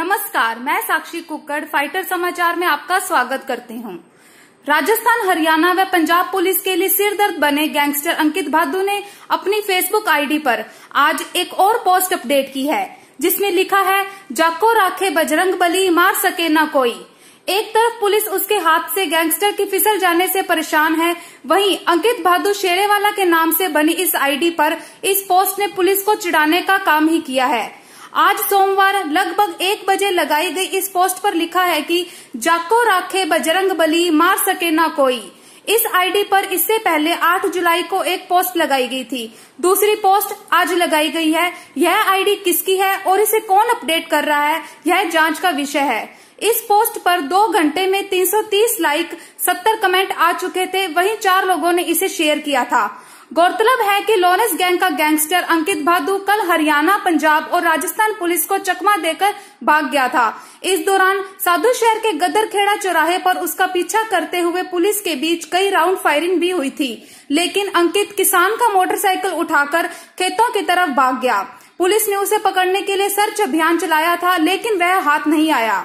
नमस्कार मैं साक्षी कुकड़ फाइटर समाचार में आपका स्वागत करती हूं। राजस्थान हरियाणा व पंजाब पुलिस के लिए सिरदर्द बने गैंगस्टर अंकित भादु ने अपनी फेसबुक आईडी पर आज एक और पोस्ट अपडेट की है जिसमें लिखा है जाको राखे बजरंग बली मार सके न कोई एक तरफ पुलिस उसके हाथ से गैंगस्टर की फिसल जाने से परेशान है वहीं अंकित भादु शेरेवाला के नाम से बनी इस आईडी पर इस पोस्ट ने पुलिस को चिढ़ाने का काम ही किया है आज सोमवार लगभग एक बजे लगाई गई इस पोस्ट पर लिखा है कि जाको राखे बजरंग बली मार सके ना कोई इस आईडी पर इससे पहले 8 जुलाई को एक पोस्ट लगाई गई थी दूसरी पोस्ट आज लगाई गई है यह आईडी किसकी है और इसे कौन अपडेट कर रहा है यह जांच का विषय है इस पोस्ट पर दो घंटे में 330 लाइक 70 कमेंट आ चुके थे वहीं चार लोगों ने इसे शेयर किया था गौरतलब है कि लॉरेंस गैंग का गैंगस्टर अंकित भादू कल हरियाणा पंजाब और राजस्थान पुलिस को चकमा देकर भाग गया था इस दौरान साधु शहर के गदरखेड़ा चौराहे पर उसका पीछा करते हुए पुलिस के बीच कई राउंड फायरिंग भी हुई थी लेकिन अंकित किसान का मोटरसाइकिल उठाकर खेतों की तरफ भाग गया पुलिस ने उसे पकड़ने के लिए सर्च अभियान चलाया था लेकिन वह हाथ नहीं आया